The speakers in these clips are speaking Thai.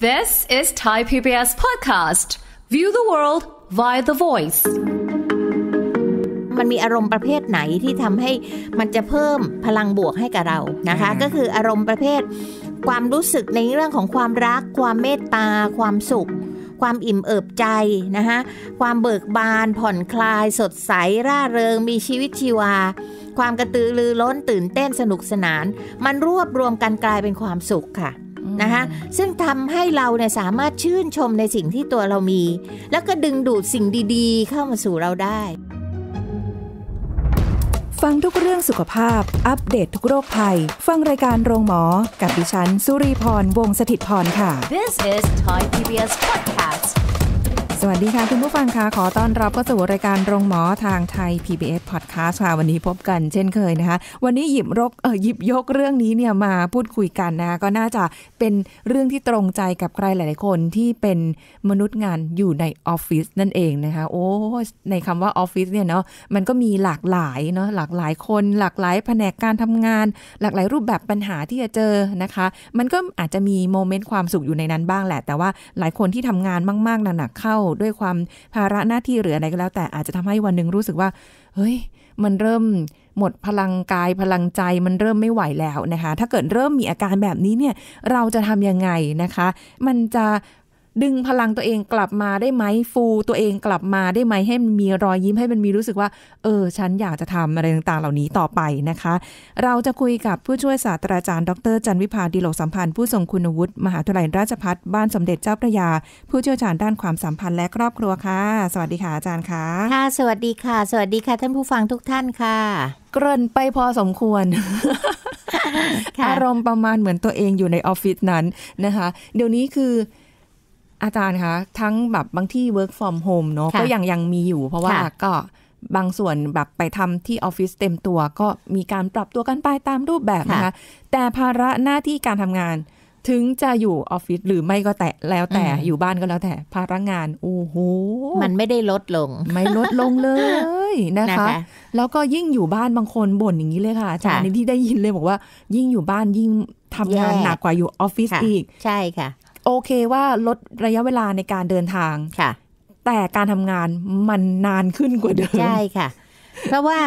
This is Thai PBS podcast. View the world via the voice. มันมีอารมณ์ประเภทไหนที่ทำให้มันจะเพิ่มพลังบวกให้กับเรานะคะ ก็คืออารมณ์ประเภท ความรู้สึกในเรื่องของความรัก ความเมตตา ความสุข ความอิ่มเอิบใจนะคะความเบิกบาน ผ่อนคลาย สดใสร่าเริง มีชีวิตชีวา ความกระตือรือร้นตื่นเต้นสนุกสนาน มันรวบรวมกันกลายเป็นความสุขค่ะนะคะซึ่งทำให้เราเนี่ยสามารถชื่นชมในสิ่งที่ตัวเรามี แล้วก็ดึงดูดสิ่งดีๆ เข้ามาสู่เราได้ ฟังทุกเรื่องสุขภาพ อัปเดตททุกโรคภัย ฟังรายการโรงหมอ กับดิฉัน สุรีพร วงศิตพรค่ะ This is Thai PBS Podcast สวัสดีค่ะคุณผู้ฟังคะขอต้อนรับเข้าสู่รายการโรงหมอทางไทย PBS Podcast ค่ะวันนี้พบกันเช่นเคยนะคะวันนี้หยิบรกเออหยิบยกเรื่องนี้เนี่ยมาพูดคุยกันนะคะก็น่าจะเป็นเรื่องที่ตรงใจกับใครหลายๆคนที่เป็นมนุษย์งานอยู่ในออฟฟิศนั่นเองนะคะโอ้ในคำว่าออฟฟิศเนี่ยเนาะมันก็มีหลากหลายเนาะหลากหลายคนหลากหลายแผนกการทำงานหลากหลายรูปแบบปัญหาที่จะเจอนะคะมันก็อาจจะมีโมเมนต์ความสุขอยู่ในนั้นบ้างแหละ แต่ว่าหลายคนที่ทำงานมากๆหนักๆเข้าด้วยความภาระหน้าที่หรืออะไรก็แล้ว แต่อาจจะทำให้วันหนึ่งรู้สึกว่า เฮ้ย มันเริ่มหมดพลังกายพลังใจมันเริ่มไม่ไหวแล้วนะคะ ถ้าเกิดเริ่มมีอาการแบบนี้เนี่ยเราจะทำยังไงนะคะ มันจะดึงพลังตัวเองกลับมาได้ไหมฟูตัวเองกลับมาได้ไหมให้มันมีรอยยิ้มให้มันมีรู้สึกว่า เออฉันอยากจะทำอะไรต่างๆเหล่านี้ต่อไปนะคะ เราจะคุยกับผู้ช่วยศาสตราจารย์ดรจันวิพาดีโลสัมพันธ์ผู้ทรงคุณวุฒิมหาทยาลัยราชพัฒบ้านสมเด็จเจ้าพระยาผู้เชี่ยวชาญด้านความสัมพันธ์และครอบครัวค่ะสวัสดีค่ะอาจารย์ค่ะค่ะ สวัสดีค่ะ สวัสดีค่ะ ท่านผู้ฟังทุกท่านค่ะกริ่นไปพอสมควรอารมณ์ประมาณเหมือนตัวเองอยู่ในออฟฟิศนั้นนะคะ เดี๋ยวนี้คืออาจารย์คะทั้งแบบบางที่ work from home เนาะก็ยังยังมีอยู่เพราะว่าก็บางส่วนแบบไปทำที่ออฟฟิศเต็มตัว ก็มีการปรับตัวกันไปตามรูปแบบนะคะ แต่ภาระหน้าที่การทำงาน ถึงจะอยู่ออฟฟิศหรือไม่ก็แต่แล้วแต่อยู่บ้านก็แล้วแต่ ภาระงานโอ้โหมันไม่ได้ลดลง ไม่ลดลงเลยนะคะ แล้วก็ยิ่งอยู่บ้านบางคนบ่นอย่างนี้เลยค่ะอจากที่ได้ยินเลยบอกว่ายิ่งอยู่บ้านยิ่งทำงานหนักกว่าอยู่ออฟฟิศอีก ใช่ค่ะโอเค ว่าลดระยะเวลาในการเดินทางค่ะ แต่การทำงานมันนานขึ้นกว่าเดิม ใช่ค่ะ เพราะว่า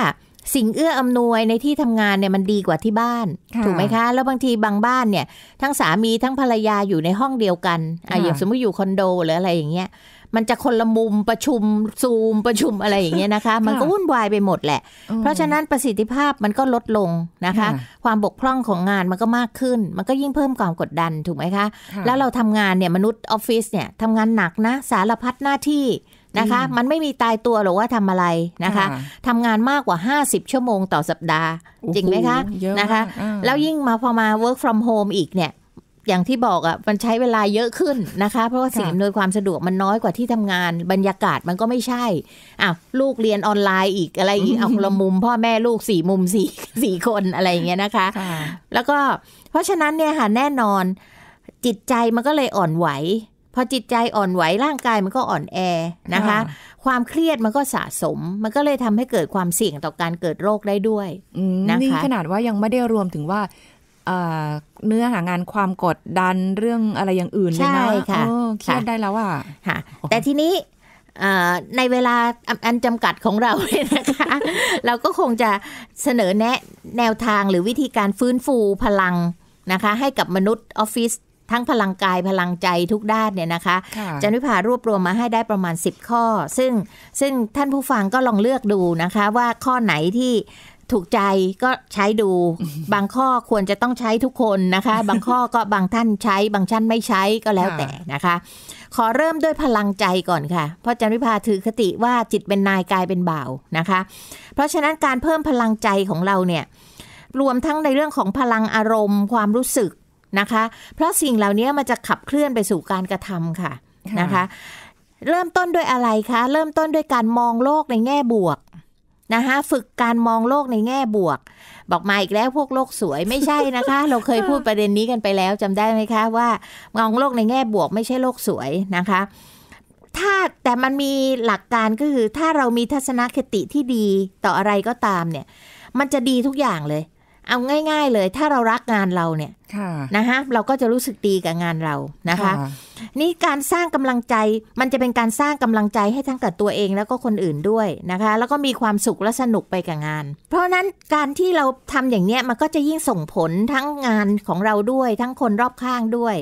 สิ่งเอื้ออำนวยในที่ทำงานเนี่ยมันดีกว่าที่บ้าน ถูกไหมคะ แล้วบางทีบางบ้านเนี่ยทั้งสามีทั้งภรรยาอยู่ในห้องเดียวกันอ่ะอย่างสมมติอยู่คอนโดหรืออะไรอย่างเงี้ยมันจะคนละมุมประชุมซูมประชุมอะไรอย่างเงี้ยนะคะ มันก็วุ่นวายไปหมดแหละ เพราะฉะนั้นประสิทธิภาพมันก็ลดลงนะคะ ความบกพร่องของงานมันก็มากขึ้นมันก็ยิ่งเพิ่มความกดดันถูกไหมคะ แล้วเราทำงานเนี่ยมนุษย์ออฟฟิศเนี่ยทำงานหนักนะ สารพัดหน้าที่นะคะ มันไม่มีตายตัวหรอกว่าทำอะไรนะคะ ทำงานมากกว่า 50 ชั่วโมงต่อสัปดาห์จริงไหมคะนะคะ แล้วยิ่งมาพอมา work from home อีกเนี่ยอย่างที่บอกอะ่ะมันใช้เวลาเยอะขึ้นนะคะ เพราะว่าสิ่งอำนวยความสะดวกมันน้อยกว่าที่ทำงานบรรยากาศมันก็ไม่ใช่อ่ะลูกเรียนออนไลน์อีกอะไรอีกเอาละมุม พ่อแม่ลูกสี่มุมสี่สี่คนอะไรอย่างเงี้ยนะคะ แล้วก็เพราะฉะนั้นเนี่ยค่ะแน่นอน จิตใจมันก็เลยอ่อนไหวพอจิตใจอ่อนไหวร่างกายมันก็อ่อนแอนะคะ ความเครียดมันก็สะสม มันก็เลยทำให้เกิดความเสี่ยงต่อการเกิดโรคได้ด้วยนะคะนี่ขนาดว่ายังไม่ได้รวมถึงว่าเนื้อหางานความกดดัน เรื่องอะไรอย่างอื่นเลยนะค่ะเครียดได้แล้วอ่ะแต่ทีนี้ในเวลาอันจำกัดของเราเนี่ยนะคะ เราก็คงจะเสนอแนะแนวทางหรือวิธีการฟื้นฟูพลังนะคะ ให้กับมนุษย์ออฟฟิศทั้งพลังกายพลังใจทุกด้านเนี่ยนะคะจันวิภารวบรวมมาให้ได้ประมาณ 10 ข้อ ซึ่งซึ่งท่านผู้ฟังก็ลองเลือกดูนะคะว่าข้อไหนที่ถูกใจก็ใช้ดู บางข้อควรจะต้องใช้ทุกคนนะคะ บางข้อก็บางท่านใช้ บางท่านไม่ใช้ก็แล้วแต่นะคะ ขอเริ่มด้วยพลังใจก่อนค่ะ เพราะจันวิพาถือคติว่าจิตเป็นนายกายเป็นบ่าวนะคะ เพราะฉะนั้นการเพิ่มพลังใจของเราเนี่ย รวมทั้งในเรื่องของพลังอารมณ์ความรู้สึกนะคะ เพราะสิ่งเหล่านี้มันจะขับเคลื่อนไปสู่การกระทำค่ะ นะคะ เริ่มต้นด้วยอะไรคะ เริ่มต้นด้วยการมองโลกในแง่บวกนะคะฝึกการมองโลกในแง่บวก บอกมาอีกแล้วพวกโลกสวยไม่ใช่นะคะ เราเคยพูดประเด็นนี้กันไปแล้วจำได้ไหมคะว่ามองโลกในแง่บวกไม่ใช่โลกสวยนะคะถ้าแต่มันมีหลักการก็คือถ้าเรามีทัศนคติที่ดีต่ออะไรก็ตามเนี่ย มันจะดีทุกอย่างเลยเอาง่ายๆ เลยถ้าเรารักงานเราเนี่ยนะคะเราก็จะรู้สึกดีกับงานเรานะคะ นี่การสร้างกำลังใจมันจะเป็นการสร้างกำลังใจให้ทั้งกับตัวเองแล้วก็คนอื่นด้วยนะคะ แล้วก็มีความสุขและสนุกไปกับงาน เพราะนั้นการที่เราทำอย่างเนี้ยมันก็จะยิ่งส่งผลทั้งงานของเราด้วยทั้งคนรอบข้างด้วย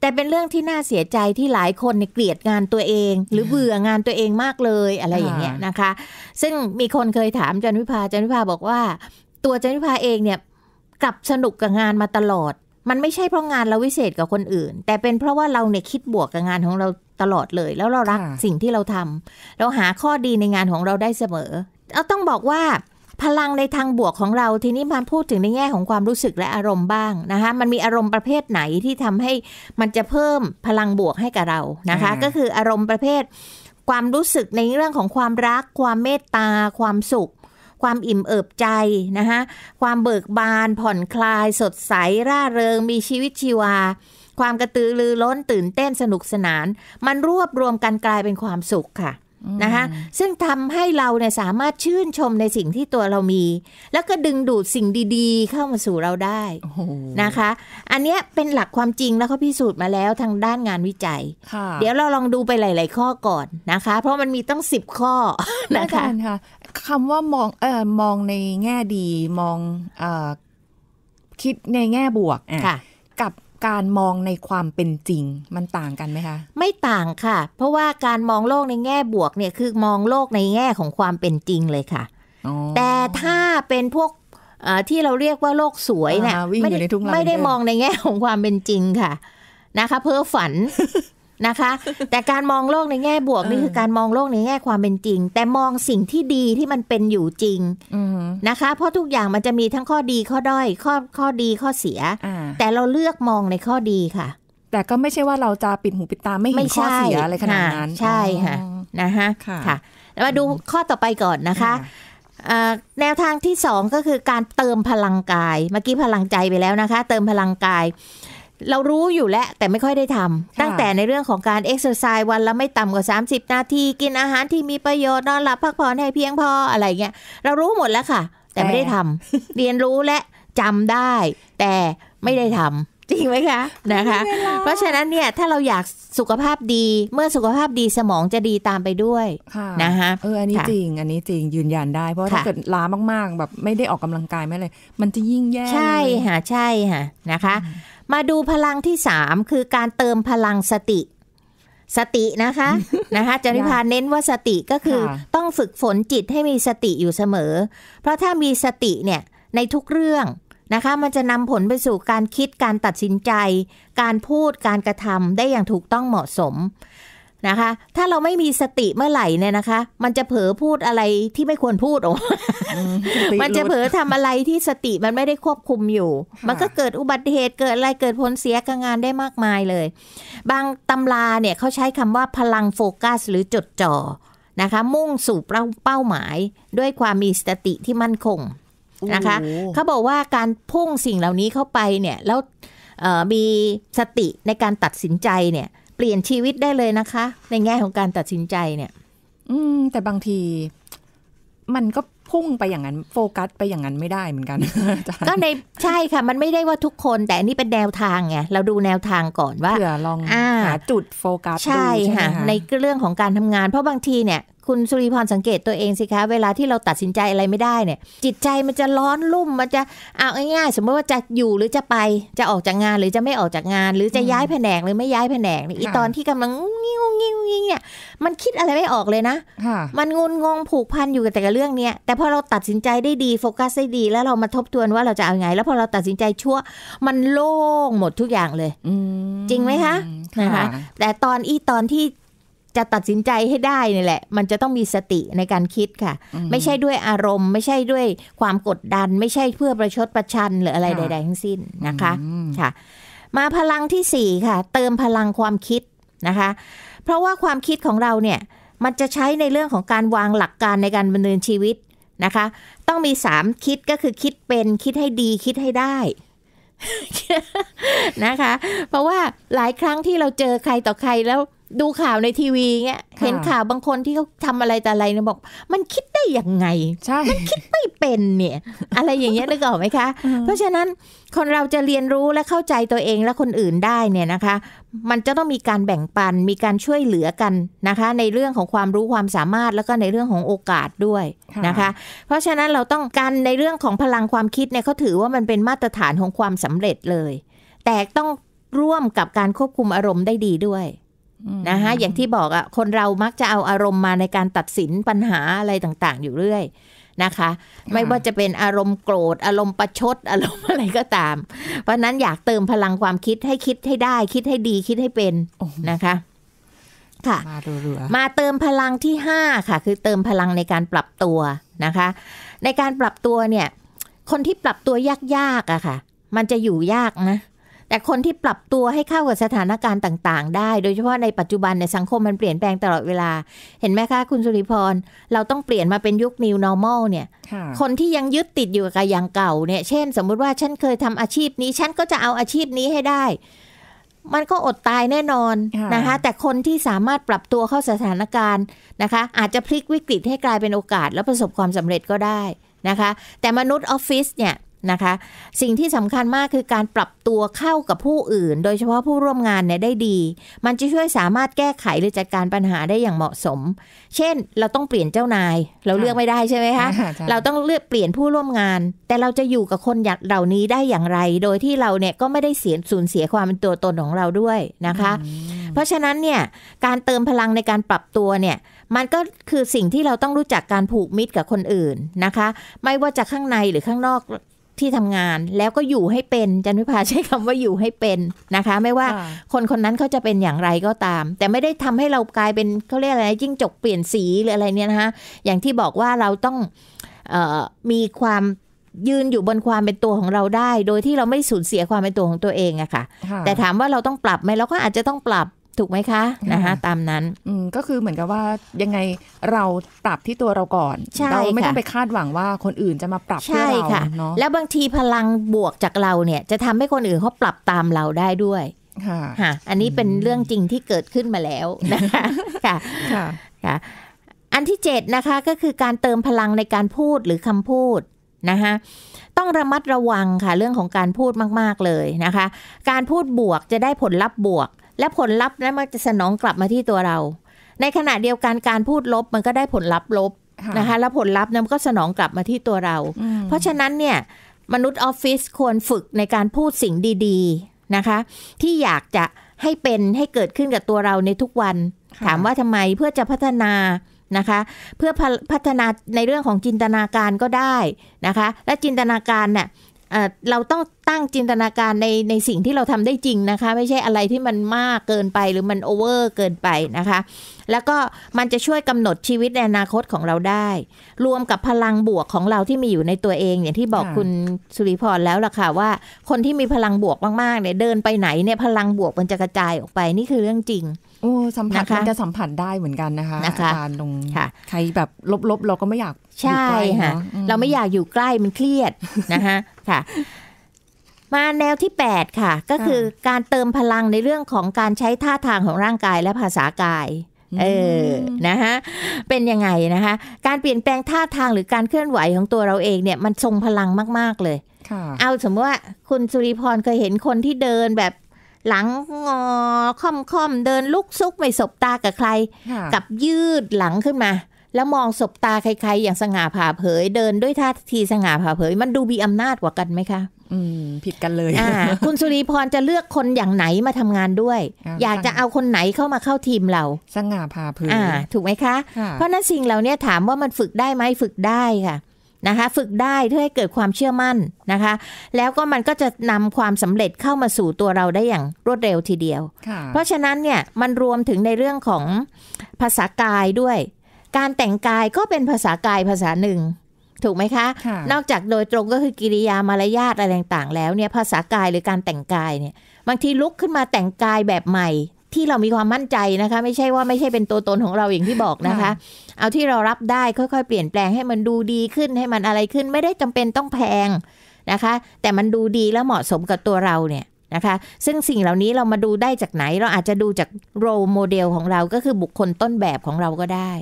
แต่เป็นเรื่องที่น่าเสียใจที่หลายคนเกลียดงานตัวเอง หรือเบื่องานตัวเองมากเลยอะไรอย่างเงี้ยนะคะ ซึ่งมีคนเคยถามจันวิภาจันวิภาบอกว่าตัวเจนิพาเองเนี่ยกลับสนุกกับงานมาตลอด มันไม่ใช่เพราะงานเราวิเศษกับคนอื่น แต่เป็นเพราะว่าเราเนี่ยคิดบวกกับงานของเราตลอดเลย แล้วเรารักสิ่งที่เราทำ เราหาข้อดีในงานของเราได้เสมอเราต้องบอกว่า พลังในทางบวกของเราทีนี้มนพูดถึงในแง่ของความรู้สึกและอารมณ์บ้างนะคะมันมีอารมณ์ประเภทไหนที่ทำให้มันจะเพิ่มพลังบวกให้กับเรานะคะ ก็คืออารมณ์ประเภท ความรู้สึกในเรื่องของความรัก ความเมตตา ความสุขความอิ่มเอิบใจนะคะความเบิกบานผ่อนคลาย สดใสร่าเริง มีชีวิตชีวา ความกระตือรือร้นตื่นเต้นสนุกสนาน มันรวบรวมกันกลายเป็นความสุขค่ะนะคะซึ่งทำให้เราเนี่ยสามารถชื่นชมในสิ่งที่ตัวเรามี แล้วก็ดึงดูดสิ่งดีๆ เข้ามาสู่เราได้นะคะ อันนี้เป็นหลักความจริงแล้วเขาพิสูจน์มาแล้วทางด้านงานวิจัยเดี๋ยวเราลองดูไปหลายๆข้อก่อนนะคะ เพราะมันมีตั้งสิบข้อนะคะะคำว่ามองเออมองในแง่ดี มองอคิดในแง่บวกกับการมองในความเป็นจริงมันต่างกันไหมคะ ไม่ต่างค่ะ เพราะว่าการมองโลกในแง่บวกเนี่ยคือมองโลกในแง่ของความเป็นจริงเลยค่ะ แต่ถ้าเป็นพวกที่เราเรียกว่าโลกสวยเนี่ย ไม่ได้มองในแง่ของความเป็นจริงค่ะนะคะ เพ้อฝันนะคะ แต่การมองโลกในแง่บวกนี่คือการมองโลกในแง่ความเป็นจริง แต่มองสิ่งที่ดีที่มันเป็นอยู่จริงนะคะเพราะทุกอย่างมันจะมีทั้งข้อดีข้อด้อยข้อข้อดีข้อเสีย แต่เราเลือกมองในข้อดีค่ะ แต่ก็ไม่ใช่ว่าเราจะปิดหูปิดตาไม่เห็นข้อเสียอะไรขนาดนั้นใช่ค่ะนะคะค่ะแล้วมาดูข้อต่อไปก่อนนะคะแนวทางที่สองก็คือการเติมพลังกายเมื่อกี้พลังใจไปแล้วนะคะ เติมพลังกายเรารู้อยู่แล้วแต่ไม่ค่อยได้ทำตั้งแต่ในเรื่องของการเอ็กซ์เซอร์ไซส์วันละไม่ต่ำกว่า 30 นาทีกินอาหารที่มีประโยชน์นอนหลับพักผ่อนให้เพียงพออะไรเงี้ยเรารู้หมดแล้วค่ะ แต่ไม่ได้ทำเรียนรู้และจำได้ แต่ไม่ได้ทำจริงไหมคะนะคะ เพราะฉะนั้นเนี่ย ถ้าเราอยากสุขภาพดีเมื่อสุขภาพดีสมองจะดีตามไปด้วยนะคะเอออันนี้จริงอันนี้จริงยืนยันได้เพราะถ้าเกิดล้ามาก ๆ แบบไม่ได้ออกกำลังกายไม่เลย มันจะยิ่งแย่ใช่ค่ะใช่ค่ะนะคะมาดูพลังที่สามคือการเติมพลังสติสตินะคะนะคะจริพาเน้นว่าสติก็คือ ต้องฝึกฝนจิตให้มีสติอยู่เสมอ เพราะถ้ามีสติเนี่ยในทุกเรื่องนะคะมันจะนำผลไปสู่การคิดการตัดสินใจ การพูดการกระทำได้อย่างถูกต้องเหมาะสมนะคะถ้าเราไม่มีสติเมื่อไหร่เนี่ยนะคะ มันจะเผลอพูดอะไรที่ไม่ควรพูดออกมันจะเผลอทำอะไรที่สติมันไม่ได้ควบคุมอยู่ มันก็เกิดอุบัติเหตุเกิดอะไร เกิดผลเสียกับงานได้มากมายเลย บางตำราเนี่ยเขาใช้คำว่าพลังโฟกัสหรือจดจ่อนะคะ มุ่งสู่เป้าหมายด้วยความมีสติที่มั่นคงนะคะเขาบอกว่าการพุ่งสิ่งเหล่านี้เข้าไปเนี่ยแล้วมีสติในการตัดสินใจเนี่ยเปลี่ยนชีวิตได้เลยนะคะ ในแง่ของการตัดสินใจเนี่ย อืม แต่บางที มันก็พุ่งไปอย่างนั้นโฟกัส ไปอย่างนั้นไม่ได้เหมือนกันก็ในใช่ค่ะมันไม่ได้ว่าทุกคน แต่นี่เป็นแนวทางไงเราดูแนวทางก่อนว่าเผื่อลองหาจุดโฟกัสใช่ค่ะในเรื่องของการทำงานเพราะบางทีเนี่ยคุณสุริพรสังเกตตัวเองสิคะ เวลาที่เราตัดสินใจอะไรไม่ได้เนี่ย จิตใจมันจะร้อนรุ่มมันจะเอาง่ายๆ สมมติว่าจะอยู่หรือจะไปจะออกจากงานหรือจะไม่ออกจากงานหรือจะย้ายแผนกหรือไม่ย้ายแผนกนี่อีตอนที่กำลังงิ้วงิ้วงิ้งเนี่ยมันคิดอะไรไม่ออกเลยนะมันงุนงงผูกพันอยู่กับแต่กับเรื่องเนี้ยแต่พอเราตัดสินใจได้ดีโฟกัสได้ดี แล้วเรามาทบทวนว่าเราจะเอาไง แล้วพอเราตัดสินใจชั่วมันโล่งหมดทุกอย่างเลยจริงไหมคะนะคะ แต่ตอนอีตอนที่จะตัดสินใจให้ได้นี่แหละ มันจะต้องมีสติในการคิดค่ะ ไม่ใช่ด้วยอารมณ์ ไม่ใช่ด้วยความกดดัน ไม่ใช่เพื่อประชดประชันหรืออะไรใดๆทั้งสิ้นนะคะค่ะ มาพลังที่สี่ค่ะ เติมพลังความคิดนะคะ เพราะว่าความคิดของเราเนี่ย มันจะใช้ในเรื่องของการวางหลักการในการดำเนินชีวิตนะคะ ต้องมีสามคิดก็คือคิดเป็นคิดให้ดี คิดให้ได้นะคะ เพราะว่าหลายครั้งที่เราเจอใครต่อใครแล้วดูข่าวในทีวีเงี้ย เห็นข่าวบางคนที่เขาทำอะไรแต่อะไรเนี่ยบอก มันคิดได้ยังไงใช่มันคิดไม่เป็นเนี่ยอะไรอย่างเงี้ยได้ก่อนไหมคะ เพราะฉะนั้นคนเราจะเรียนรู้และเข้าใจตัวเองและคนอื่นได้เนี่ยนะคะ มันจะต้องมีการแบ่งปันมีการช่วยเหลือกันนะคะ ในเรื่องของความรู้ความสามารถแล้วก็ในเรื่องของโอกาสด้วยนะคะ เพราะฉะนั้นเราต้องการในเรื่องของพลังความคิดเนี่ยเขาถือว่ามันเป็นมาตรฐานของความสำเร็จเลย แต่ต้องร่วมกับการควบคุมอารมณ์ได้ดีด้วยนะคะอย่างที่บอกอะคนเรามักจะเอาอารมณ์มาในการตัดสินปัญหาอะไรต่าง ๆ อยู่เรื่อย นะคะ ไม่ว่าจะเป็นอารมณ์โกรธ อารมณ์ประชด อารมณ์อะไรก็ตาม เพราะนั้นอยากเติมพลังความคิดให้คิดให้ได้ คิดให้ดี คิดให้เป็นนะคะ ค่ะมาเรือมาเติมพลังที่ห้าค่ะ คือเติมพลังในการปรับตัวนะคะ ในการปรับตัวเนี่ย คนที่ปรับตัวยากๆอะค่ะ มันจะอยู่ยากนะแต่คนที่ปรับตัวให้เข้ากับสถานการณ์ต่างๆ ได้ โดยเฉพาะในปัจจุบันในสังคมมันเปลี่ยนแปลงตลอดเวลา เห็นไหมคะคุณสุริพร เราต้องเปลี่ยนมาเป็นยุค new normal เนี่ย คนที่ยังยึดติดอยู่กับอย่างเก่าเนี่ยเช่นสมมุติว่าฉันเคยทำอาชีพนี้ ฉันก็จะเอาอาชีพนี้ให้ได้ มันก็อดตายแน่นอนนะคะ แต่คนที่สามารถปรับตัวเข้าสถานการณ์นะคะอาจจะพลิกวิกฤตให้กลายเป็นโอกาสแล้วประสบความสำเร็จก็ได้นะคะ แต่มนุษย์ออฟฟิศเนี่ยนะคะสิ่งที่สำคัญมากคือการปรับตัวเข้ากับผู้อื่น โดยเฉพาะผู้ร่วมงานเนี่ยได้ดี มันจะช่วยสามารถแก้ไขหรือจัดการปัญหาได้อย่างเหมาะสม เช่น เราต้องเปลี่ยนเจ้านาย เราเลือกไม่ได้ใช่ไหมคะเราต้องเลือกเปลี่ยนผู้ร่วมงาน แต่เราจะอยู่กับคนเหล่านี้ได้อย่างไร โดยที่เราเนี่ยก็ไม่ได้เสียสูญเสียความเป็นตัวตนของเราด้วยนะคะ เพราะฉะนั้นเนี่ยการเติมพลังในการปรับตัวเนี่ยมันก็คือสิ่งที่เราต้องรู้จักการผูกมิตรกับคนอื่นนะคะ ไม่ว่าจะข้างในหรือข้างนอกที่ทำงานแล้วก็อยู่ให้เป็นจันวิภาใช้คำว่าอยู่ให้เป็นนะคะ ไม่ว่าคนคนนั้นเขาจะเป็นอย่างไรก็ตาม แต่ไม่ได้ทำให้เรากลายเป็นเขาเรียกอะไรจิ้งจกเปลี่ยนสีหรืออะไรเนี่ยนะคะอย่างที่บอกว่าเราต้องออมีความยืนอยู่บนความเป็นตัวของเราได้ โดยที่เราไม่สูญเสียความเป็นตัวของตัวเองอะค่ะแต่ถามว่าเราต้องปรับไหมเราก็อาจจะต้องปรับถูกไหมคะนะคะตามนั้นอก็คือเหมือนกับว่ายังไงเราปรับที่ตัวเราก่อน เราไม่ต้องไปคาดหวังว่า คนอื่นจะมาปรับเพื่อเราเนาะแล้วบางทีพลังบวกจากเราเนี่ยจะทำให้คนอื่นเขาปรับตามเราได้ด้วยค่ะอันนี้เป็นเรื่องจริงที่เกิดขึ้นมาแล้วนะคะค่ะค่ะอันที่เจ็ดนะคะ ก็คือการเติมพลังในการพูดหรือคำพูดนะคะต้องระมัดระวังค่ะ เรื่องของการพูดมากๆเลยนะคะการพูดบวกจะได้ผลลัพธ์บวกและผลลัพธ์นั้นมันจะสนองกลับมาที่ตัวเรา ในขณะเดียวกันการพูดลบมันก็ได้ผลลัพธ์ลบนะคะแล้วผลลัพธ์นั้นก็สนองกลับมาที่ตัวเรา เพราะฉะนั้นเนี่ยมนุษย์ออฟฟิศควรฝึกในการพูดสิ่งดี ๆนะคะ ที่อยากจะให้เป็นให้เกิดขึ้นกับตัวเราในทุกวันถามว่าทำไมเพื่อจะพัฒนานะคะ เพื่อพัฒนาในเรื่องของจินตนาการก็ได้นะคะ และจินตนาการเนี่ยเราต้องตั้งจินตนาการในในสิ่งที่เราทำได้จริงนะคะ ไม่ใช่อะไรที่มันมากเกินไป หรือมันโอเวอร์เกินไปนะคะ แล้วก็มันจะช่วยกำหนดชีวิตในอนาคตของเราได้รวมกับพลังบวกของเราที่มีอยู่ในตัวเองอย่างที่บอกคุณสุริพรแล้วล่ะค่ะว่าคนที่มีพลังบวกมาก ๆเนี่ยเดินไปไหนเนี่ยพลังบวกมันจะกระจายออกไปนี่คือเรื่องจริง โอ้สัมผัสมันจะสัมผัสได้เหมือนกันนะคะอาจารย์ลงใครแบบลบๆ เราก็ไม่อยากใช่ค่ะ เราไม่อยากอยู่ใกล้มันเครียดนะคะค่ะมาแนวที่8ค่ะก็คือการเติมพลังในเรื่องของการใช้ท่าทางของร่างกายและภาษากายเออนะคะเป็นยังไงนะคะ การเปลี่ยนแปลงท่าทางหรือการเคลื่อนไหวของตัวเราเองเนี่ย มันทรงพลังมาก ๆเลย เอาสมมติว่าคุณสุริพรเคยเห็นคนที่เดินแบบหลังงอค่อมๆ เดินลุกซุกไม่สบตากับใครกับยืดหลังขึ้นมาแล้วมองสบตาใครๆอย่างสง่าผ่าเผย เดินด้วยท่าทีสง่าผ่าเผย มันดูมีอำนาจกว่ากันไหมคะอมผิดกันเลยคุณสุรีพรจะเลือกคนอย่างไหนมาทำงานด้วย อยากจะเอาคนไหนเข้ามาเข้าทีมเรา สง่าผ่าเผยถูกไหมคะเพราะนั้นสิ่งเหล่านี้ถามว่ามันฝึกได้ไหมฝึกได้ค่ะนะคะ ฝึกได้เพื่อให้เกิดความเชื่อมั่นนะคะ แล้วก็มันก็จะนำความสำเร็จเข้ามาสู่ตัวเราได้อย่างรวดเร็วทีเดียวเพราะฉะนั้นเนี่ยมันรวมถึงในเรื่องของภาษากายด้วยการแต่งกายก็เป็นภาษากายภาษาหนึ่งถูกไหมคะ นอกจากโดยตรงก็คือกิริยามารยาทอะไรต่างๆแล้วเนี่ยภาษากายหรือการแต่งกายเนี่ยบางทีลุกขึ้นมาแต่งกายแบบใหม่ที่เรามีความมั่นใจนะคะ ไม่ใช่ว่าไม่ใช่เป็นตัวตนของเราอย่างที่บอกนะคะ เอาที่เรารับได้ค่อยๆ เปลี่ยนแปลงให้มันดูดีขึ้นให้มันอะไรขึ้นไม่ได้จำเป็นต้องแพงนะคะ แต่มันดูดีแล้วเหมาะสมกับตัวเราเนี่ยนะคะ ซึ่งสิ่งเหล่านี้เรามาดูได้จากไหนเราอาจจะดูจากโรโมเดลของเราก็คือบุคคลต้นแบบของเราก็ได้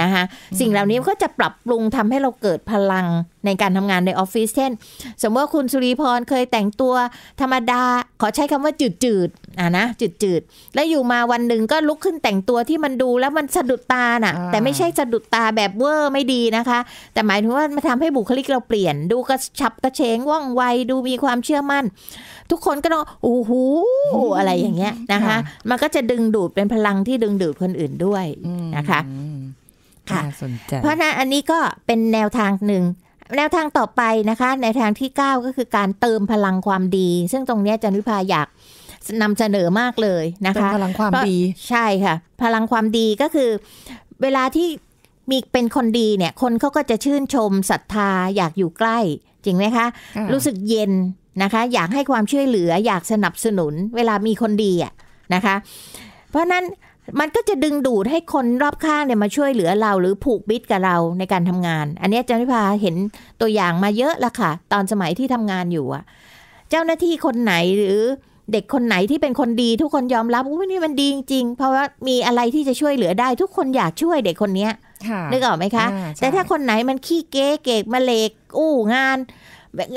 นะคะสิ่งเหล่านี้ก็จะปรับปรุงทำให้เราเกิดพลังในการทำงานในออฟฟิศเช่น สมมติว่าคุณสุริพรเคยแต่งตัวธรรมดา ขอใช้คำว่าจืดจืดอ่ะนะจืดจืดแล้วอยู่มาวันหนึ่งก็ลุกขึ้นแต่งตัวที่มันดูแล้วมันสะดุดตาน่ะแต่ไม่ใช่สะดุดตาแบบเวอร์ไม่ดีนะคะ แต่หมายถึงว่ามาทำให้บุคลิกเราเปลี่ยนดูกระชับกระเชงว่องไวดูมีความเชื่อมั่น ทุกคนก็ต้องโอ้โหอะไรอย่างเงี้ยนะคะ มันก็จะดึงดูดเป็นพลังที่ดึงดูดคนอื่นด้วยนะคะค่ะสนใจเพราะนั้นอันนี้ก็เป็นแนวทางหนึ่งแนวทางต่อไปนะคะแนวทางที่ 9 ก็คือการเติมพลังความดีซึ่งตรงนี้จันวิพาอยากนำเสนอมากเลยนะคะ พลังความดีใช่ค่ะ พลังความดีก็คือเวลาที่มีเป็นคนดีเนี่ยคนเขาก็จะชื่นชมศรัทธาอยากอยู่ใกล้จริงไหมคะ รู้สึกเย็นนะคะ อยากให้ความช่วยเหลืออยากสนับสนุน เวลามีคนดีอ่ะนะคะ เพราะนั้นมันก็จะดึงดูดให้คนรอบข้างเนี่ยมาช่วยเหลือเราหรือผูกบิดกับเราในการทำงาน อันนี้อาจารย์พิพาเห็นตัวอย่างมาเยอะละค่ะ ตอนสมัยที่ทำงานอยู่อะเจ้าหน้าที่คนไหนหรือเด็กคนไหนที่เป็นคนดีทุกคนยอมรับว่านี่มันดีจริงเพราะว่ามีอะไรที่จะช่วยเหลือได้ ทุกคนอยากช่วยเด็กคนเนี้ยนึกออกไหมคะ แต่ถ้าคนไหนมันขี้เก๊เกกมาเลกอู้งาน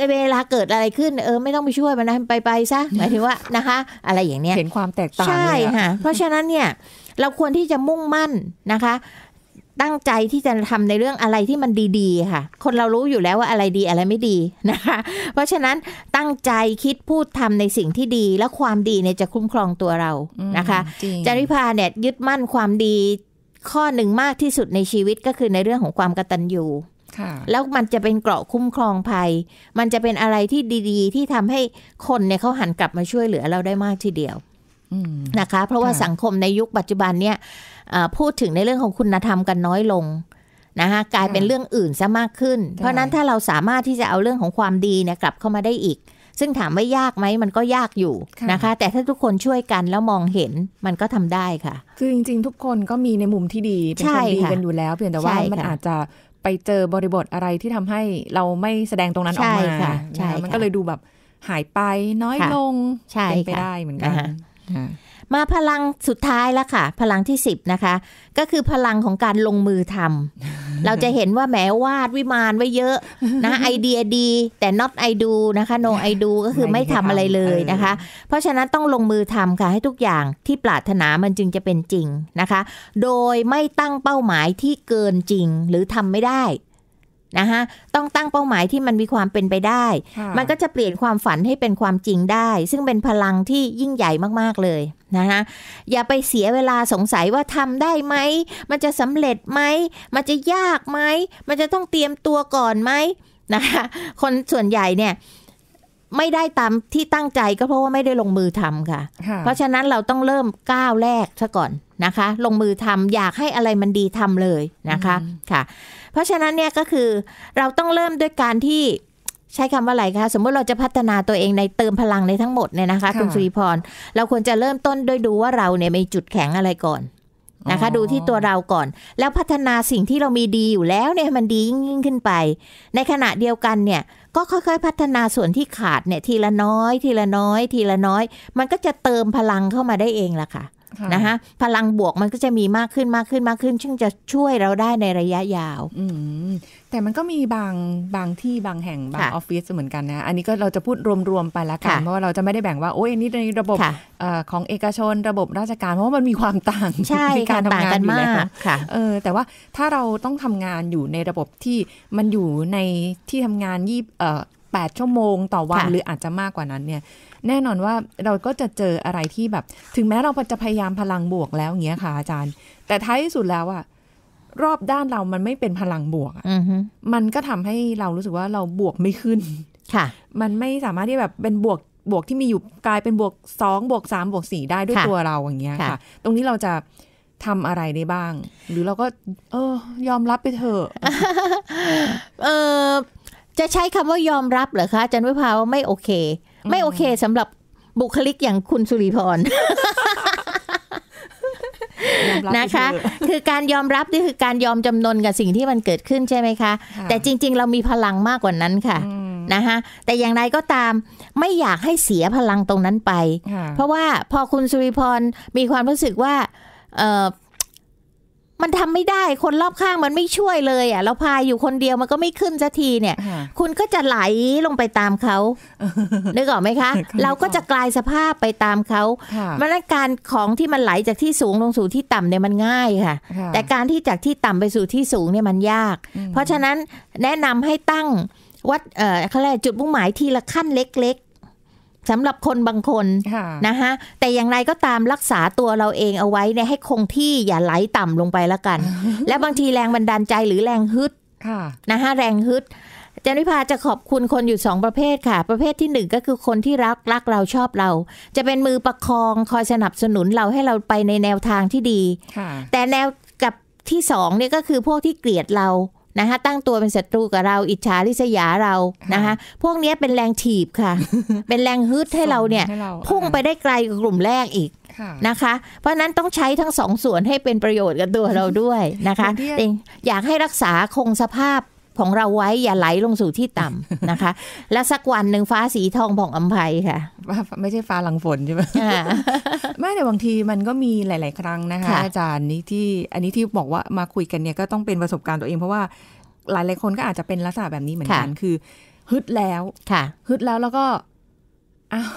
เวลาเกิดอะไรขึ้น เออ ไม่ต้องไปช่วยมันนะไปไปซะหมายถึงว่านะคะอะไรอย่างเนี้ยเห็นความแตกต่างใช่ค่ะ เพราะฉะนั้นเนี่ยเราควรที่จะมุ่งมั่นนะคะ ตั้งใจที่จะทำในเรื่องอะไรที่มันดีๆค่ะ คนเรารู้อยู่แล้วว่าอะไรดีอะไรไม่ดีนะคะ เพราะฉะนั้นตั้งใจคิดพูดทำในสิ่งที่ดี และความดีเนี่ยจะคุ้มครองตัวเรานะคะ จริพาเนี่ยยึดมั่นความดี ข้อหนึ่งมากที่สุดในชีวิตก็คือในเรื่องของความกตัญญูแล้วมันจะเป็นเกราะคุ้มครองภัย มันจะเป็นอะไรที่ดีๆที่ทำให้คนเนี่ยเขาหันกลับมาช่วยเหลือ เราได้มากทีเดียวนะคะเพราะว่าสังคมในยุคปัจจุบันเนี่ยพูดถึงในเรื่องของคุณธรรมกันน้อยลงนะคะกลายเป็นเรื่องอื่นซะมากขึ้น เพราะนั้นถ้าเราสามารถที่จะเอาเรื่องของความดีเนี่ยกลับเข้ามาได้อีก ซึ่งถามว่ายากไหมมันก็ยากอยู่นะคะ แต่ถ้าทุกคนช่วยกันแล้วมองเห็นมันก็ทำได้ค่ะ คือจริงๆทุกคนก็มีในมุมที่ดีเป็นคนดีกันอยู่แล้ว เพียงแต่ว่ามันอาจจะไปเจอบริบทอะไรที่ทำให้เราไม่แสดงตรงนั้นออกมามันก็เลยดูแบบหายไปน้อยลงเป็นไปได้เหมือนกันมาพลังสุดท้ายแล้วค่ะ พลังที่สิบนะคะก็คือพลังของการลงมือทำเราจะเห็นว่าแม้วาดวิมานไว้เยอะนะไอเดียดี แต่ not I do นะคะ no I do ก็คือไม่ทำอะไรเลยนะคะ เพราะฉะนั้นต้องลงมือทำค่ะ ให้ทุกอย่างที่ปรารถนามันจึงจะเป็นจริงนะคะ โดยไม่ตั้งเป้าหมายที่เกินจริงหรือทำไม่ได้นะคะต้องตั้งเป้าหมายที่มันมีความเป็นไปได้ มันก็จะเปลี่ยนความฝันให้เป็นความจริงได้ ซึ่งเป็นพลังที่ยิ่งใหญ่มากๆเลย นะคะอย่าไปเสียเวลาสงสัยว่าทำได้ไหม มันจะสำเร็จไหม มันจะยากไหม มันจะต้องเตรียมตัวก่อนไหมนะคะคนส่วนใหญ่เนี่ยไม่ได้ตามที่ตั้งใจก็เพราะว่าไม่ได้ลงมือทำค่ะ เพราะฉะนั้นเราต้องเริ่มก้าวแรกซะก่อนนะคะลงมือทำอยากให้อะไรมันดีทำเลยนะคะค่ะ เพราะฉะนั้นเนี่ยก็คือเราต้องเริ่มด้วยการที่ใช้คำว่าอะไรคะสมมติเราจะพัฒนาตัวเองในเติมพลังในทั้งหมดเนี่ยนะคะคุณสุริพรเราควรจะเริ่มต้นด้วยดูว่าเราเนี่ยมีจุดแข็งอะไรก่อนนะคะ ดูที่ตัวเราก่อน แล้วพัฒนาสิ่งที่เรามีดีอยู่แล้วเนี่ยมันดียิ่งขึ้นไป ในขณะเดียวกันเนี่ยก็ค่อยๆ พัฒนาส่วนที่ขาดเนี่ยทีละน้อย ทีละน้อย ทีละน้อย มันก็จะเติมพลังเข้ามาได้เองล่ะค่ะนะคะพลังบวกมันก็จะมีมากขึ้นมากขึ้นมากขึ้นซึ่งจะช่วยเราได้ในระยะยาว แต่มันก็มีบางบางที่บางแห่งบางออฟฟิศเหมือนกันนะ อันนี้ก็เราจะพูดรวมๆ ไปแล้วกันเพราะว่าเราจะไม่ได้แบ่งว่าโอ้ยนี่ในระบบของเอกชนระบบราชการเพราะว่ามันมีความต่างใช่การทำงานอยู่ะเออแต่ว่าถ้าเราต้องทำงานอยู่ในระบบที่มันอยู่ในที่ทำงานยี่8ชั่วโมงต่อวันหรืออาจจะมากกว่านั้น เนี่ย แน่นอนว่าเราก็จะเจออะไรที่แบบ ถึงแม้เราจะพยายามพลังบวกแล้วเงี้ยค่ะ อาจารย์ แต่ท้ายที่สุดแล้วอะรอบด้านเรามันไม่เป็นพลังบวกอะมันก็ทำให้เรารู้สึกว่าเราบวกไม่ขึ้น ค่ะ มันไม่สามารถที่แบบเป็นบวกบวกที่มีอยู่กลายเป็นบวกสองบวกสามบวกสี่ได้ด้วยตัวเราอย่างเงี้ยค่ะ ตรงนี้เราจะทำอะไรได้บ้าง หรือเราก็ เออ ยอมรับไปเถอะเออจะใช้คำว่ายอมรับเหรอคะอาจารย์วิภาว่าไม่โอเค ไม่โอเคสำหรับบุคลิกอย่างคุณสุริพรนะคะ คือการยอมรับนี่คือการยอมจำนนกับสิ่งที่มันเกิดขึ้นใช่ไหมคะ แต่จริงๆเรามีพลังมากกว่านั้นค่ะนะคะแต่อย่างไรก็ตามไม่อยากให้เสียพลังตรงนั้นไป เพราะว่าพอคุณสุริพรมีความรู้สึกว่ามันทำไม่ได้คนรอบข้างมันไม่ช่วยเลยอ่ะเราพายอยู่คนเดียวมันก็ไม่ขึ้นสักทีเนี่ย คุณก็จะไหลลงไปตามเขานึกออกไหมคะ เราก็จะกลายสภาพไปตามเขาเพราะนั้นการของที่มันไหลจากที่สูงลงสู่ที่ต่ำเนี่ยมันง่ายค่ะ แต่การที่จากที่ต่ำไปสู่ที่สูงเนี่ยมันยาก เพราะฉะนั้นแนะนำให้ตั้งวัดเออเขาเรียกจุดมุ่งหมายทีละขั้นเล็กสำหรับคนบางคนนะคะแต่อย่างไรก็ตามรักษาตัวเราเองเอาไว้เนี่ยให้คงที่อย่าไหลต่ำลงไปละกัน และบางทีแรงบันดาลใจหรือแรงฮึดนะคะแรงฮึดจันวิภาจะขอบคุณคนอยู่สองประเภทค่ะ ประเภทที่หนึ่งก็คือคนที่รักรักเราชอบเรา จะเป็นมือประคองคอยสนับสนุนเราให้เราไปในแนวทางที่ดี แต่แนวกับที่สองเนี่ยก็คือพวกที่เกลียดเรานะคะตั้งตัวเป็นศัตรูกับเราอิจฉาริษยาเรานะคะพวกนี้เป็นแรงถีบค่ะ เป็นแรงฮึดให้เราเนี่ย พุ่งไปได้ไกลกว่ากลุ่มแรกอีกนะคะ เพราะนั้นต้องใช้ทั้งสองส่วนให้เป็นประโยชน์กับตัวเราด้วยนะคะอยากให้รักษาคงสภาพของเราไว้อย่าไหลลงสู่ที่ต่ำนะคะ และสักวันหนึ่งฟ้าสีทองผ่องอัมภัยค่ะไม่ใช่ฟ้าหลังฝนใช่ไหมไม่แต่บางทีมันก็มีหลาย ๆ ครั้งนะคะ อาจารย์นี้ที่อันนี้ที่บอกว่ามาคุยกันเนี่ยก็ต้องเป็นประสบการณ์ตัวเอง เพราะว่าหลายๆคนก็อาจจะเป็นลักษณะแบบนี้เหมือนกันคือ ฮึดแล้วค่ะ ฮึดแล้วแล้วก็อ้าว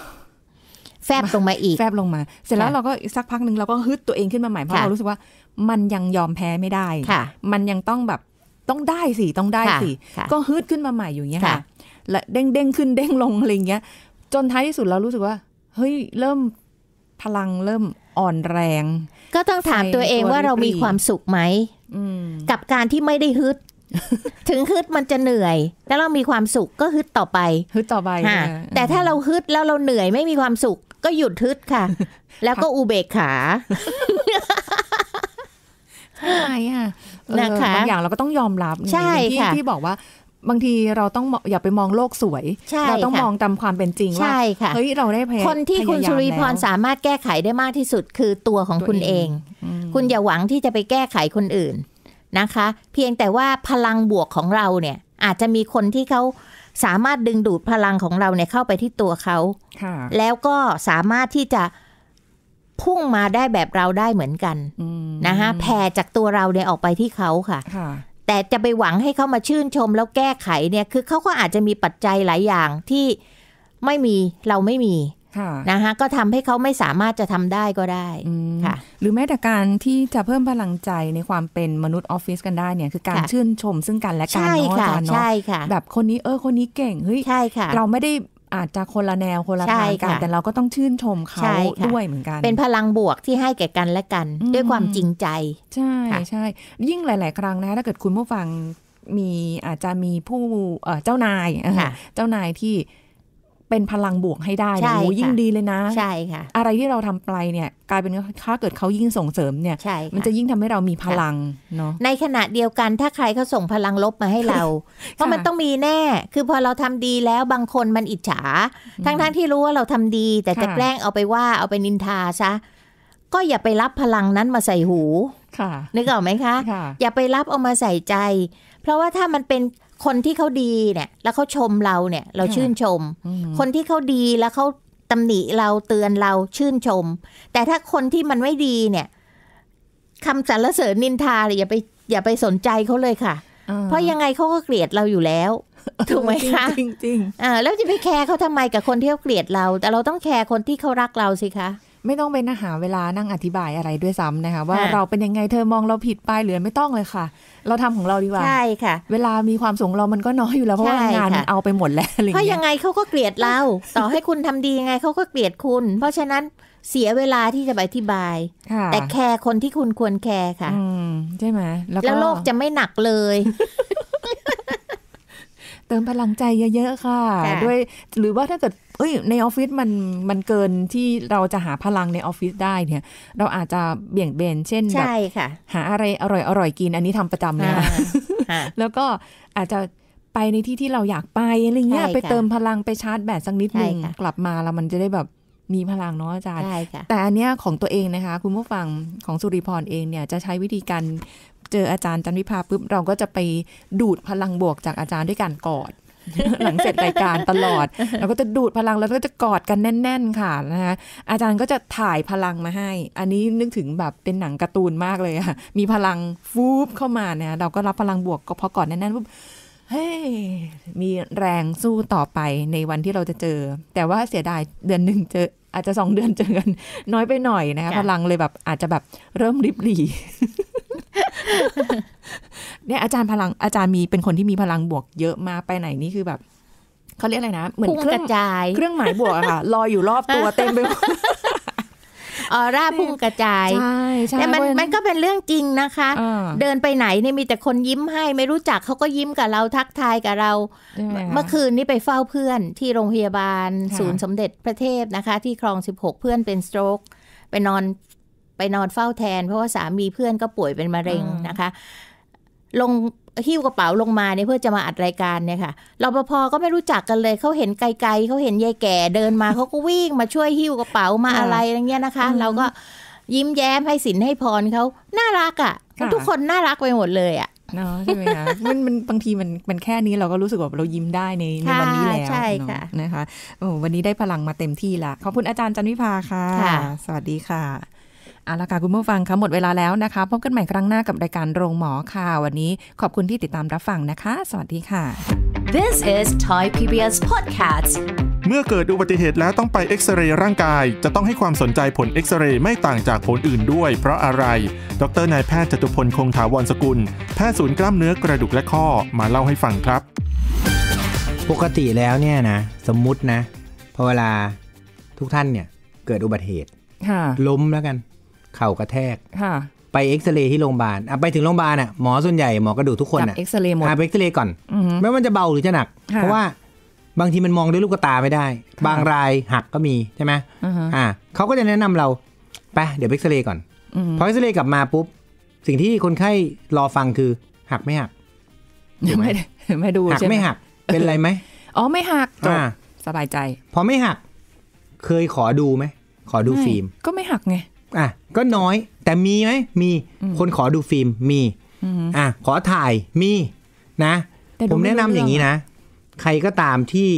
แฟบลงมาอีกแฟบลงมา เสร็จแล้วเราก็สักพักหนึ่งเราก็ฮึดตัวเองขึ้นมาใหม่เพราะเรารู้สึกว่ามันยังยอมแพ้ไม่ได้มันยังต้องแบบต้องได้สิต้องได้สิก็ฮึดขึ้นมาใหม่อยู่เงี้ยค่ะ และเด้งเด้งขึ้นเด้งลงอะไรเงี้ย จนท้ายที่สุดเรารู้สึกว่า เฮ้ยเริ่มพลังเริ่มอ่อนแรง ก็ต้องถามตัวเองว่าเรามีความสุขไหมกับการที่ไม่ได้ฮึดถึงฮึดมันจะเหนื่อย แต่เรามีความสุขก็ฮึดต่อไป ฮึดต่อไปแต่ถ้าเราฮึดแล้วเราเหนื่อยไม่มีความสุขก็หยุดฮึดค่ะ แล้วก็อุเบกขาใช่อ่ะนะคะบางอย่างเราก็ต้องยอมรับใช่ที่ที่บอกว่าบางทีเราต้องอย่าไปมองโลกสวย เราต้องมองตามความเป็นจริงว่าเฮ้ยเราได้พยายามคนที่คุณสุริพรสามารถแก้ไขได้มากที่สุดคือตัวของคุณเอง คุณอย่าหวังที่จะไปแก้ไขคนอื่นนะคะ เพียงแต่ว่าพลังบวกของเราเนี่ย อาจจะมีคนที่เขาสามารถดึงดูดพลังของเราเนี่ย เข้าไปที่ตัวเขาแล้วก็สามารถที่จะพุ่งมาได้แบบเราได้เหมือนกันนะคะแผ่จากตัวเราเนี่ยออกไปที่เขาค่ะ แต่จะไปหวังให้เขามาชื่นชมแล้วแก้ไขเนี่ยคือเขาก็อาจจะมีปัจจัยหลายอย่างที่ไม่มีเราไม่มีนะคะก็ทำให้เขาไม่สามารถจะทำได้ก็ได้ค่ะ หรือแม้แต่การที่จะเพิ่มพลังใจในความเป็นมนุษย์ออฟฟิศกันได้เนี่ยคือการชื่นชมซึ่งกันและกันเนาะใช่ค่ะแบบคนนี้เออ คนนี้เก่งเฮ้ยเราไม่ได้อาจจะคนละแนว คนละทางกัน แต่เราก็ต้องชื่นชมเขาด้วยเหมือนกัน เป็นพลังบวกที่ให้แก่กันและกัน ด้วยความจริงใจ ใช่ใช่ยิ่งหลาย ๆ ครั้งนะ ถ้าเกิดคุณผู้ฟังมีอาจจะมีผู้เจ้านายเจ้านายที่เป็นพลังบวกให้ได้เน่ยโอ้ยิ่งดีเลยนะใช่ค่ะอะไรที่เราทำไปเนี่ยกลายเป็นถ้าเกิดเขายิ่งส่งเสริมเนี่ยมันจะยิ่งทำให้เรามีพลังเนาะในขณะเดียวกัน ถ้าใครเขาส่งพลังลบมาให้เราเพราะมันต้องมีแน่คือพอเราทำดีแล้วบางคนมันอิจฉา ทั้งๆงที่รู้ว่าเราทำดีแต่จะแกล้งเอาไปว่าเอาไปนินทาซะก็อย่าไปรับพลังนั้นมาใส่หูค่ะ นึกออกไหมคะอย่าไปรับเอามาใส่ใจ เพราะว่าถ้ามันเป็นคนที่เขาดีเนี่ย แล้วเขาชมเราเนี่ย เราชื่นชม คนที่เขาดีแล้วเขาตำหนิเราเตือนเราชื่นชม แต่ถ้าคนที่มันไม่ดีเนี่ยคำสรรเสริญนินทา อย่าไป อย่าไปสนใจเขาเลยค่ะ เพราะยังไงเขาก็เกลียดเราอยู่แล้ว ถูกไหมคะจริงจริงอ่า แล้วจะไปแคร์เขาทำไมกับคนที่เขาเกลียดเรา แต่เราต้องแคร์คนที่เขารักเราสิคะไม่ต้องไปนหาเวลานั่งอธิบายอะไรด้วยซ้ำนะคะ ว่าเราเป็นยังไงเธอมองเราผิดไป หรือไม่ต้องเลยค่ะ เราทำของเราดีกว่าใช่ค่ะ เวลามีความสงเรามันก็น้อยอยู่แล้ว เพราะว่างานเอาไปหมดแล้วเพราะยังไงเขาก็เกลียดเรา ต่อให้คุณทำดียังไงเขาก็เกลียดคุณ เพราะฉะนั้นเสียเวลาที่จะไปอธิบายแต่แคร์คนที่คุณควรแคร์ค่ะใช่ไหมแล้วโลกจะไม่หนักเลย เติมพลังใจเยอะๆค่ะด้วยหรือว่าถ้าเกิดเอ้ยในออฟฟิศมันมันเกินที่เราจะหาพลังในออฟฟิศได้เนี่ยเราอาจจะเบี่ยงเบนเช่นแบบหาอะไรอร่อยอร่อยกิน อันนี้ทำประจำเลยนะแล้วก็อาจจะไปในที่ที่เราอยากไปอะไรเงี้ยไปเติมพลังไปชาร์จแบตสักนิดนึงกลับมาแล้วมันจะได้แบบมีพลังเนาะอาจารย์แต่อันเนี้ยของตัวเองนะคะคุณผู้ฟังของสุริพรเองเนี่ยจะใช้วิธีการเจออาจารย์จันวิภาปุ๊บเราก็จะไปดูดพลังบวกจากอาจารย์ด้วยการกอดหลังเสร็จรายการตลอด แล้วก็จะดูดพลังแล้วก็จะกอดกันแน่น ๆ ค่ะนะคะอาจารย์ก็จะถ่ายพลังมาให้ อันนี้นึกถึงแบบเป็นหนังการ์ตูนมากเลยค่ะมีพลังฟูบเข้ามาเนี่ยเราก็รับพลังบวกก็พอกอดแน่นๆปุ๊บเฮ้ยมีแรงสู้ต่อไปในวันที่เราจะเจอ แต่ว่าเสียดายเดือนหนึ่งเจอ อาจจะสองเดือนเจอกันน้อยไปหน่อยนะคะพลังเลยแบบอาจจะแบบเริ่มริบหรี่เนี่ยอาจารย์พลังอาจารย์มีเป็นคนที่มีพลังบวกเยอะมากไปไหนนี่คือแบบ เขาเรียกอะไรนะเหมือนเครื่องจายเครื่องหมายบวกอะค่ะลอยอยู่รอบตัวเต็มไปหมดออร่าพุ่งกระจายใช่ใช่แต่มันมันก็เป็นเรื่องจริงนะคะ เดินไปไหนเนี่ยมีแต่คนยิ้มให้ไม่รู้จักเขาก็ยิ้มกับเราทักทายกับเราเมื่อคืนนี้ไปเฝ้าเพื่อนที่โรงพยาบาล ศูนย์สมเด็จพระเทพนะคะ ที่คลองสิบหกเพื่อนเป็นสโตรกไปนอนไปนอนเฝ้าแทนเพราะว่าสามีเพื่อนก็ป่วยเป็นมะเร็งนะคะ ลงหิ้วกระเป๋าลงมาเนี่ยเพื่อจะมาอัดรายการเนี่ยค่ะรปภก็ไม่รู้จักกันเลย เขาเห็นไกลๆเขาเห็นยายแก่เดินมาเขาก็วิ่งมาช่วยหิ้วกระเป๋ามาอะไรอย่างเงี้ยนะคะ เราก็ยิ้มแย้มให้สินให้พรเขาน่ารักอ่ะทุกคนน่ารักไปหมดเลยอ่ะเนาะใช่ไหมคะมันมันบางทีมันมันแค่นี้เราก็รู้สึกว่าเรายิ้มได้ในในวันนี้แล้วนะคะโอ้วันนี้ได้พลังมาเต็มที่ละขอบคุณอาจารย์จันวิภาค่ะ สวัสดีค่ะเอาละค่ะคุณผู้ฟังคะหมดเวลาแล้วนะคะพบกันใหม่ครั้งหน้ากับรายการโรงหมอค่ะวันนี้ ขอบคุณที่ติดตามรับฟังนะคะ สวัสดีค่ะ This is Thai PBS Podcast เมื่อเกิดอุบัติเหตุแล้วต้องไปเอ็กซเรย์ร่างกายจะต้องให้ความสนใจผลเอ็กซเรย์ไม่ต่างจากผลอื่นด้วย เพราะอะไรดรนายแพทย์จตุพลคงถาวรสกุล แพทย์ศูนย์กล้ามเนื้อกระดูกและข้อมาเล่าให้ฟังครับ ปกติแล้วเนี่ยนะสมมุตินะพอเวลา ทุกท่านเนี่ยเกิดอุบัติเหตุล้มแล้วกันเข่ากระแทกไปเอ็กซเรย์ที่โรงพยาบาลไปถึงโรงพยาบาลอ่ะหมอส่วนใหญ่หมอกระดูกทุกคนอ่ะเอ็กซเรย์หมดไปเอ็กซเรย์ก่อนไม่ว่าจะเบาหรือจะหนัก เพราะว่าบางทีมันมองด้วยลูกตาไม่ได้ บางรายหักก็มีใช่ไหมอ่าเขาก็จะแนะนำเรา ไปเดี๋ยวเอ็กซเรย์ก่อนพอเอ็กซเรย์กลับมาปุ๊บ สิ่งที่คนไข้รอฟังคือ หักไม่หักไม่ไม่ดูหักไม่หัก เป็นอะไรไหมอ๋อไม่หักจบสบายใจพอไม่หักเคยขอดูไหมขอดูฟิล์มก็ไม่หักไงอ่ะ ก็น้อย แต่มีไหมมีคนขอดูฟิล์มมีอ่ะ ขอถ่ายมีนะ ผมแนะนำอย่างนี้นะ ใครก็ตามที่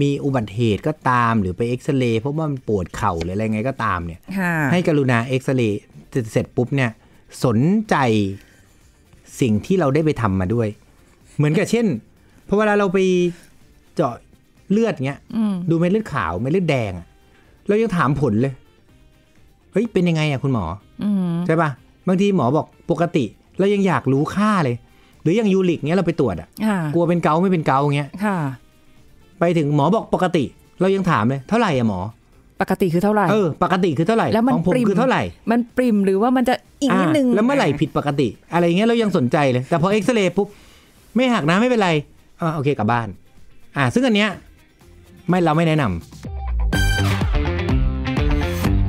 มีอุบัติเหตุก็ตามหรือไปเอ็กซเรย์เพราะว่ามันปวดเข่าหรืออะไรไงก็ตามเนี่ยให้กรุณาเอ็กซเรย์เสร็จปุ๊บเนี่ย สนใจสิ่งที่เราได้ไปทำมาด้วย เหมือนกับเช่นพอเวลาเราไปเจาะเลือดเงี้ยดูเม็ดเลือดขาวเม็ดเลือดแดงเรายังถามผลเลยฮ้ยเป็นยังไงอ่ะคุณหมอใช่ปะบางทีหมอบอกปกติเรายังอยากรู้ค่าเลย หรืออย่างยูริกเนี้ยเราไปตรวจอ่ะกลัวเป็นเกาไม่เป็นเกาเงี้ยไปถึงหมอบอกปกติ เรายังถามเลยเท่าไหร่อ่ะหมอปกติคือเท่าไหร่เออปกติคือเท่าไหร่แล้วมันปริมคือเท่าไหร่ มันปริมหรือว่ามันจะอีกนิดนึงแล้วเมื่อไหร่ผิดปกติ อะไรเงี้ยเรายังสนใจเลยแต่พอเอ็กซเรย์ปุ๊บไม่หักนะไม่เป็นไรอ่าโอเคกลับบ้าน อ่า ซึ่งอันเนี้ย ไม่เราไม่แนะนำ